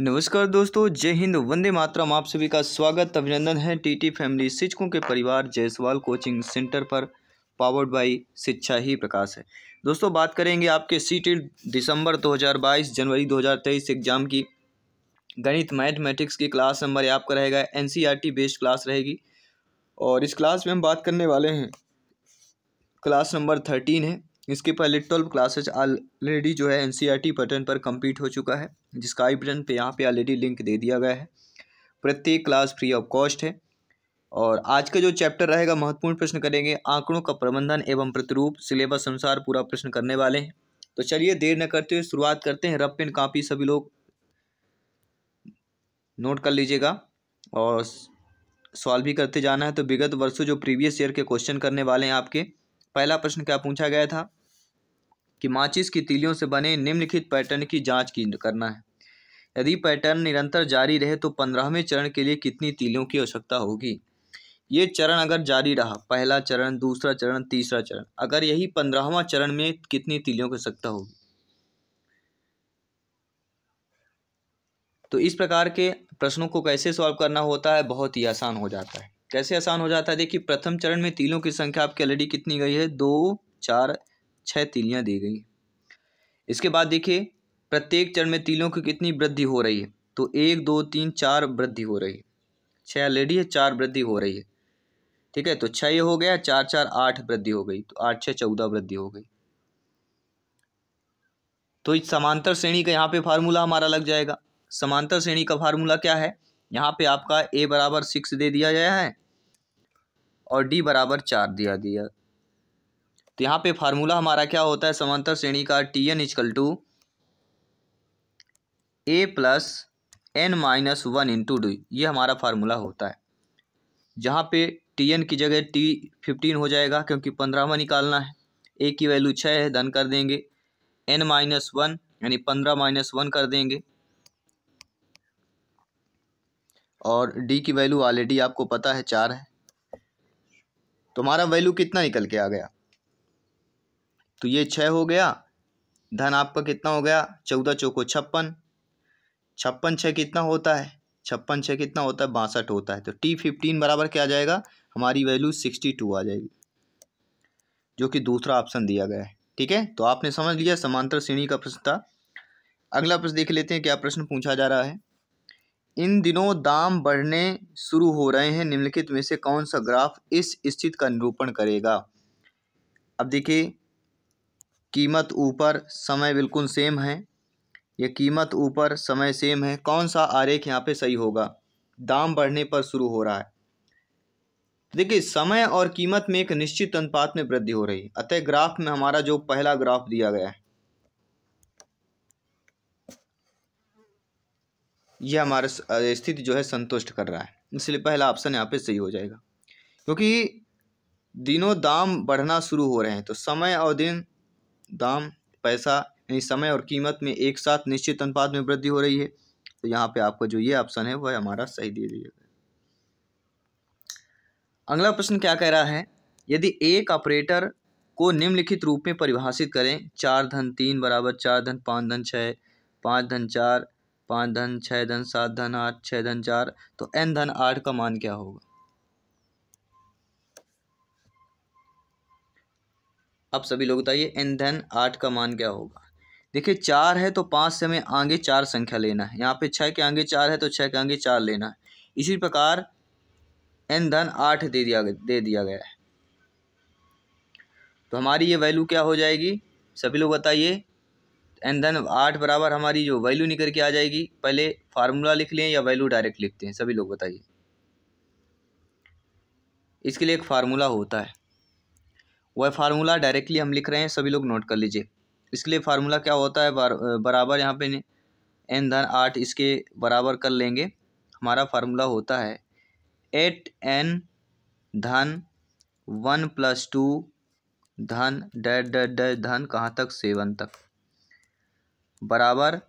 नमस्कार दोस्तों जय हिंद वंदे मातरम आप सभी का स्वागत अभिनंदन है टीटी फैमिली शिक्षकों के परिवार जयसवाल कोचिंग सेंटर पर पावर्ड बाई शिक्षा ही प्रकाश है दोस्तों बात करेंगे आपके सी दिसंबर 2022 जनवरी 2023 एग्जाम की गणित मैथमेटिक्स की क्लास नंबर आपका रहेगा एन बेस्ड क्लास रहेगी और इस क्लास में हम बात करने वाले हैं क्लास नंबर थर्टीन है इसके पहले ट्वेल्व क्लासेज ऑलरेडी जो है एन सी पैटर्न पर कंप्लीट हो चुका है जिसका आई बटन पर यहाँ पर ऑलरेडी लिंक दे दिया गया है प्रत्येक क्लास फ्री ऑफ कॉस्ट है और आज का जो चैप्टर रहेगा महत्वपूर्ण प्रश्न करेंगे आंकड़ों का प्रबंधन एवं प्रतिरूप सिलेबस अनुसार पूरा प्रश्न करने वाले हैं तो चलिए देर न करते हुए शुरुआत करते हैं रफ पेन कापी सभी लोग नोट कर लीजिएगा और सॉल्व भी करते जाना है तो विगत वर्षों जो प्रीवियस ईयर के क्वेश्चन करने वाले हैं आपके पहला प्रश्न क्या पूछा गया था कि माचिस की तीलियों से बने निम्नलिखित पैटर्न की जांच की करना है यदि पैटर्न निरंतर जारी रहे तो पंद्रहवें चरण के लिए कितनी तीलियों की आवश्यकता होगी ये चरण अगर जारी रहा पहला चरण दूसरा चरण तीसरा चरण अगर यही पंद्रहवा चरण में कितनी तीलियों की आवश्यकता होगी तो इस प्रकार के प्रश्नों को कैसे सॉल्व करना होता है बहुत ही आसान हो जाता है कैसे आसान हो जाता है देखिए प्रथम चरण में तीलों की संख्या आपकी ऑलरेडी कितनी गई है दो चार छः तीलियाँ दी गई इसके बाद देखिए प्रत्येक चरण में तीलों की कितनी वृद्धि हो रही है तो एक दो तीन चार वृद्धि हो रही है छः ऑलरेडी है चार वृद्धि हो रही है ठीक है तो छः हो गया चार चार आठ वृद्धि हो गई तो आठ छः चौदह वृद्धि हो गई तो इस समांतर श्रेणी का यहाँ पे फार्मूला हमारा लग जाएगा समांतर श्रेणी का फार्मूला क्या है यहाँ पे आपका ए बराबर सिक्स दे दिया गया है और डी बराबर चार दिया दिया तो यहाँ पे फार्मूला हमारा क्या होता है समांतर श्रेणी का T N equal to A plus N minus one into D ये हमारा फार्मूला होता है जहाँ पे टी एन की जगह टी फिफ्टीन हो जाएगा क्योंकि पंद्रहवा निकालना है ए की वैल्यू छः है धन कर देंगे एन माइनस वन यानी पंद्रह माइनस वन कर देंगे और डी की वैल्यू ऑलरेडी आपको पता है चार है तुम्हारा तो वैल्यू कितना निकल के आ गया तो ये छः हो गया धन आपका कितना हो गया चौदह चौको छप्पन छप्पन छः कितना होता है छप्पन छः कितना होता है बासठ होता है तो टी फिफ्टीन बराबर क्या आ जाएगा हमारी वैल्यू सिक्सटी टू आ जाएगी जो कि दूसरा ऑप्शन दिया गया है ठीक है तो आपने समझ लिया समांतर श्रेणी का प्रश्न था अगला प्रश्न देख लेते हैं क्या प्रश्न पूछा जा रहा है इन दिनों दाम बढ़ने शुरू हो रहे हैं निम्नलिखित में से कौन सा ग्राफ इस स्थिति का निरूपण करेगा अब देखिए कीमत ऊपर समय बिल्कुल सेम है ये कीमत ऊपर समय सेम है कौन सा आरेख यहाँ पे सही होगा दाम बढ़ने पर शुरू हो रहा है देखिए समय और कीमत में एक निश्चित अनुपात में वृद्धि हो रही है अतः ग्राफ में हमारा जो पहला ग्राफ दिया गया है यह हमारा स्थिति जो है संतुष्ट कर रहा है इसलिए पहला ऑप्शन यहाँ पे सही हो जाएगा क्योंकि दिनों दाम बढ़ना शुरू हो रहे हैं तो समय और दिन दाम पैसा यानी समय और कीमत में एक साथ निश्चित अनुपात में वृद्धि हो रही है तो यहाँ पे आपको जो ये ऑप्शन है वह हमारा सही दे दीजिएगा अगला प्रश्न क्या कह रहा है यदि एक ऑपरेटर को निम्नलिखित रूप में परिभाषित करें चार धन तीन बराबर चार धन पाँच धन छः पाँच धन चार पाँच धन छः धन सात धन आठ छः धन चार तो एन धन आठ का मान क्या होगा अब सभी लोग बताइए एन धन आठ का मान क्या होगा देखिए चार है तो पाँच से हमें आगे चार संख्या लेना है यहाँ पे छः के आगे चार है तो छः के आगे चार लेना है इसी प्रकार एन धन आठ दे दिया दे दिया गया है तो हमारी ये वैल्यू क्या हो जाएगी सभी लोग बताइए एन धन आठ बराबर हमारी जो वैल्यू निकल के आ जाएगी पहले फार्मूला लिख लें या वैल्यू डायरेक्ट लिखते हैं सभी लोग बताइए इसके लिए एक फार्मूला होता है वह फार्मूला डायरेक्टली हम लिख रहे हैं सभी लोग नोट कर लीजिए इसके लिए फार्मूला क्या होता है बराबर यहाँ पे एन धन आठ इसके बराबर कर लेंगे हमारा फार्मूला होता है एट एन धन वन प्लस टू धन डैट डैट डैट धन कहाँ तक सेवन तक बराबर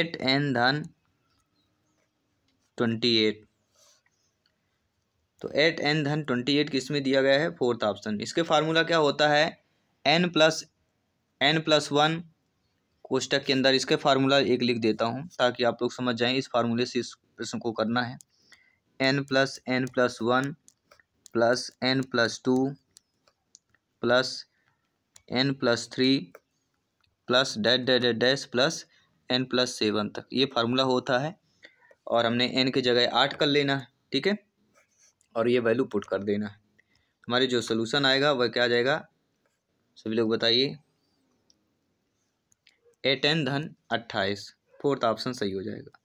एट एन धन ट्वेंटी एट तो एट एन धन ट्वेंटी एट किस में दिया गया है फोर्थ ऑप्शन इसके फार्मूला क्या होता है N plus N plus one कोष्टक के अंदर इसके फार्मूला एक लिख देता हूँ ताकि आप लोग समझ जाएं इस फार्मूले से इस प्रश्न को करना है N plus N plus one plus N plus two plus N plus three plus dot dash dash dash plus N plus seven तक ये फार्मूला होता है और हमने एन के जगह आठ कर लेना है ठीक है और ये वैल्यू पुट कर देना है हमारे जो सोलूशन आएगा वह क्या आ जाएगा सभी लोग बताइए ए टेन धन अट्ठाईस फोर्थ ऑप्शन सही हो जाएगा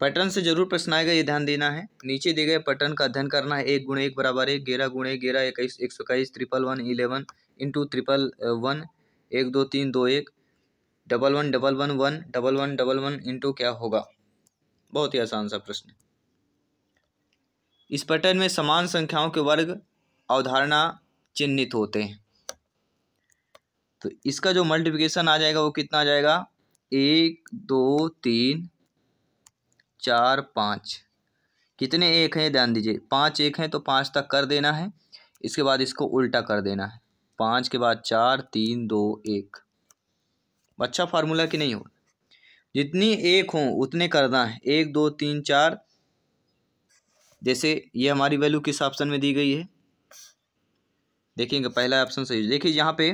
पैटर्न से जरूर प्रश्न आएगा ये ध्यान देना है नीचे दिए गए पैटर्न का अध्ययन करना है एक गुण एक बराबर एक ग्यारह गुण एक ग्यारह इक्कीस एक सौ इक्कीस triple one eleven into triple one एक दो तीन दो एक double one double one one double one double one into क्या होगा बहुत ही आसान सा प्रश्न इस पैटर्न में समान संख्याओं के वर्ग अवधारणा चिन्हित होते हैं तो इसका जो मल्टीप्लिकेशन आ जाएगा वो कितना आ जाएगा एक दो तीन चार पाँच कितने एक हैं ध्यान दीजिए पाँच एक हैं तो पाँच तक कर देना है इसके बाद इसको उल्टा कर देना है पाँच के बाद चार तीन दो एक अच्छा फार्मूला कि नहीं हो जितनी एक हो उतने करना है एक दो तीन चार जैसे ये हमारी वैल्यू किस ऑप्शन में दी गई है देखेंगे पहला ऑप्शन सही देखिए यहाँ पे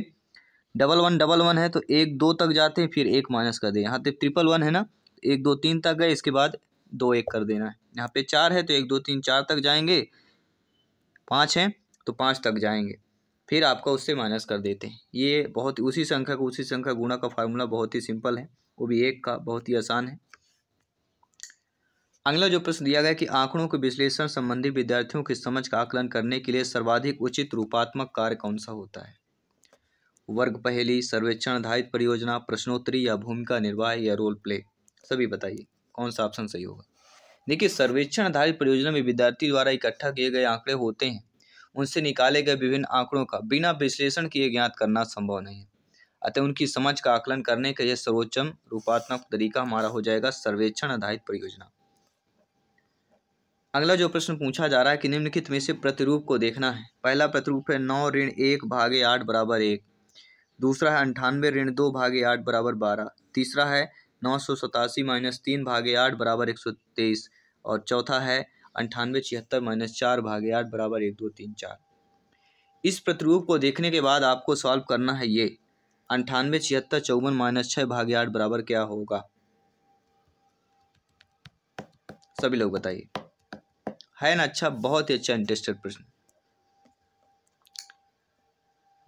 डबल वन डबल वन है तो एक दो तक जाते हैं फिर एक माइनस कर दें यहाँ पे ट्रिपल वन है ना तो एक दो तीन तक गए इसके बाद दो एक कर देना है यहाँ पे चार है तो एक दो तीन चार तक जाएंगे पाँच हैं तो पाँच तक जाएंगे फिर आपका उससे माइनस कर देते हैं ये बहुत उसी संख्या को उसी संख्या गुणा का फार्मूला बहुत ही सिंपल है वो भी एक का बहुत ही आसान है अगला जो प्रश्न दिया गया कि आंकड़ों के विश्लेषण संबंधी विद्यार्थियों की समझ का आकलन करने के लिए सर्वाधिक उचित रूपात्मक कार्य कौन सा होता है वर्ग पहेली सर्वेक्षण आधारित परियोजना प्रश्नोत्तरी या भूमिका निर्वाह या रोल प्ले सभी बताइए कौन सा ऑप्शन सही होगा देखिए सर्वेक्षण आधारित परियोजना में विद्यार्थी द्वारा इकट्ठा किए गए आंकड़े होते हैं उनसे निकाले गए विभिन्न आंकड़ों का बिना विश्लेषण किए ज्ञात करना संभव नहीं है अतः उनकी समझ का आकलन करने का यह सर्वोच्चम रूपात्मक तरीका हमारा हो जाएगा सर्वेक्षण आधारित परियोजना अगला जो प्रश्न पूछा जा रहा है कि निम्नलिखित में से प्रतिरूप को देखना है पहला प्रतिरूप है नौ ऋण एक भागे आठ बराबर एक दूसरा है अंठानवे ऋण दो भागे आठ बराबर बारह तीसरा है नौ सौ सतासी माइनस तीन भागे आठ बराबर एक सौ तेईस और चौथा है अंठानवे छिहत्तर माइनस चार भागे आठ बराबर एक दो तीन चार इस प्रतिरूप को देखने के बाद आपको सॉल्व करना है ये अंठानवे छिहत्तर चौवन माइनस छः भागे आठ बराबर क्या होगा सभी लोग बताइए है ना अच्छा बहुत ही अच्छा इंटरेस्टेड प्रश्न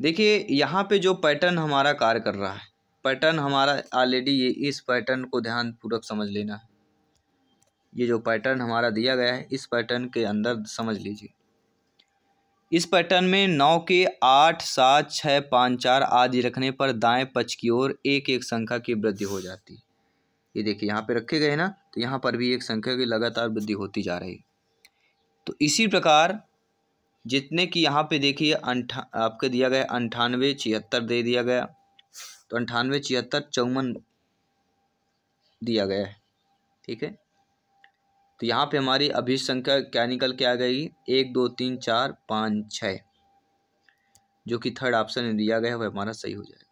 देखिए यहाँ पे जो पैटर्न हमारा कार्य कर रहा है पैटर्न हमारा ऑलरेडी ये इस पैटर्न को ध्यान पूर्वक समझ लेना है ये जो पैटर्न हमारा दिया गया है इस पैटर्न के अंदर समझ लीजिए इस पैटर्न में नौ के आठ सात छः पाँच चार आदि रखने पर दाएं पच की ओर एक एक संख्या की वृद्धि हो जाती है ये देखिए यहाँ पे रखे गए ना तो यहाँ पर भी एक संख्या की लगातार वृद्धि होती जा रही है तो इसी प्रकार जितने की यहाँ पे देखिए अंठा आपके दिया गया अंठानवे छिहत्तर दे दिया गया तो अंठानवे छिहत्तर चौवन दिया गया है ठीक है तो यहाँ पे हमारी अभी संख्या क्या निकल के आ गई एक दो तीन चार पाँच छः जो कि थर्ड ऑप्शन में दिया गया है वह हमारा सही हो जाएगा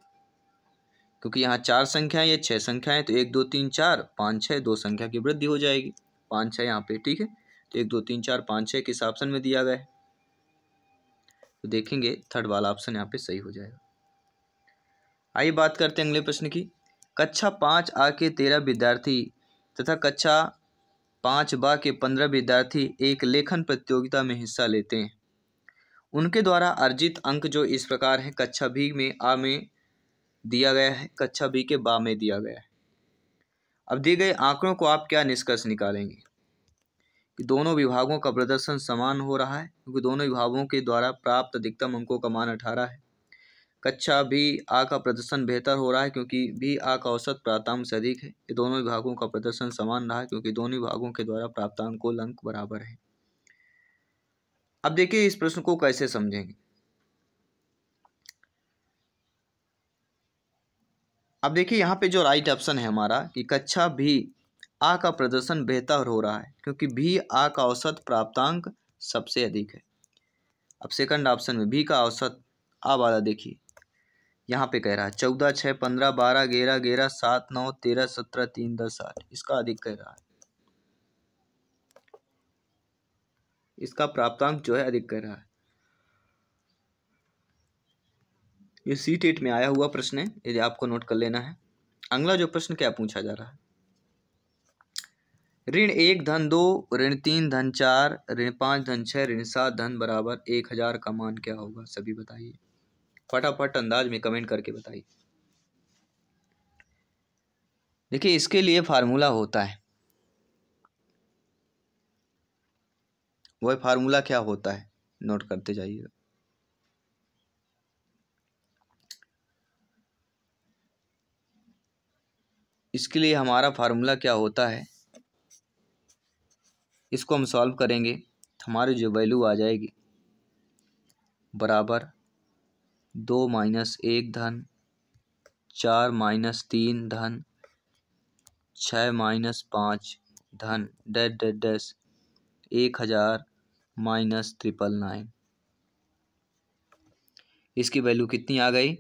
क्योंकि यहाँ चार संख्याएं या छः है तो एक दो तीन चार पाँच छः दो संख्या की वृद्धि हो जाएगी पाँच छः यहाँ पे ठीक है तो एक दो तीन चार पाँच छः किस ऑप्शन में दिया गया है तो देखेंगे थर्ड वाला ऑप्शन यहाँ पे सही हो जाएगा आइए बात करते हैं अगले प्रश्न की कक्षा पाँच आ के तेरह विद्यार्थी तथा कक्षा पाँच बा के पंद्रह विद्यार्थी एक लेखन प्रतियोगिता में हिस्सा लेते हैं उनके द्वारा अर्जित अंक जो इस प्रकार है कक्षा बी में आ में दिया गया है कक्षा बी के बा में दिया गया है अब दिए गए आंकड़ों को आप क्या निष्कर्ष निकालेंगे दोनों विभागों का प्रदर्शन समान हो रहा है क्योंकि दोनों विभागों के द्वारा प्राप्त अधिकतम अंकों का मान अठारह है कक्षा भी आ का प्रदर्शन बेहतर हो रहा है क्योंकि भी आ का औसत प्राप्तांक से अधिक है ये दोनों विभागों का प्रदर्शन समान रहा है क्योंकि दोनों विभागों के द्वारा प्राप्त कुल अंक बराबर है अब देखिए इस प्रश्न को कैसे समझेंगे अब देखिए यहाँ पे जो राइट ऑप्शन है हमारा कि कक्षा भी आ का प्रदर्शन बेहतर हो रहा है क्योंकि भी आ का औसत प्राप्तांक सबसे अधिक है अब सेकंड ऑप्शन में भी का औसत आ वाला देखिए यहाँ पे कह रहा है चौदह छः पंद्रह बारह ग्यारह ग्यारह सात नौ तेरह सत्रह तीन दस आठ इसका अधिक कह रहा है इसका प्राप्तांक जो है अधिक कह रहा है ये सी टेट में आया हुआ प्रश्न है यदि आपको नोट कर लेना है अगला जो प्रश्न क्या पूछा जा रहा है ऋण एक धन दो ऋण तीन धन चार ऋण पाँच धन छः ऋण सात धन बराबर एक हजार का मान क्या होगा सभी बताइए फटाफट अंदाज में कमेंट करके बताइए देखिए इसके लिए फार्मूला होता है वह फार्मूला क्या होता है नोट करते जाइएगा इसके लिए हमारा फार्मूला क्या होता है इसको हम सॉल्व करेंगे तो हमारी जो वैल्यू आ जाएगी बराबर दो माइनस एक धन चार माइनस तीन धन छः माइनस पाँच धन डेड डेड डैस एक हज़ार माइनस ट्रिपल नाइन इसकी वैल्यू कितनी आ गई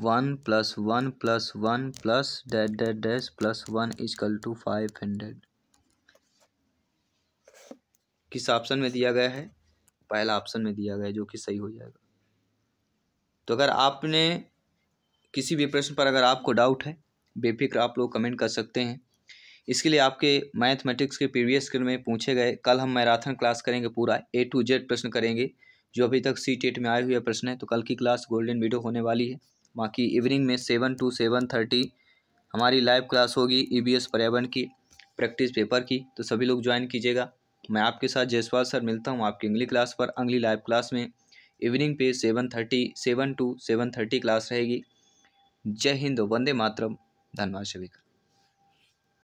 one plus one plus one plus dot dot dash plus one equal to five hundred किस ऑप्शन में दिया गया है पहला ऑप्शन में दिया गया है जो कि सही हो जाएगा तो अगर आपने किसी भी प्रश्न पर अगर आपको डाउट है बेफिक्र आप लोग कमेंट कर सकते हैं इसके लिए आपके मैथमेटिक्स के प्रीवियस में पूछे गए कल हम मैराथन क्लास करेंगे पूरा ए टू जेड प्रश्न करेंगे जो अभी तक सी टेट e में आए हुए प्रश्न है तो कल की क्लास गोल्डन वीडियो होने वाली है बाकी इवनिंग में सेवन टू सेवन थर्टी हमारी लाइव क्लास होगी ई बी एस पर्यावरण की प्रैक्टिस पेपर की तो सभी लोग ज्वाइन कीजिएगा मैं आपके साथ जयसवाल सर मिलता हूँ आपकी अगली क्लास पर अगली लाइव क्लास में इवनिंग पे seven thirty seven to seven thirty class रहेगी जय हिंद वंदे मातरम धन्यवाद सभी का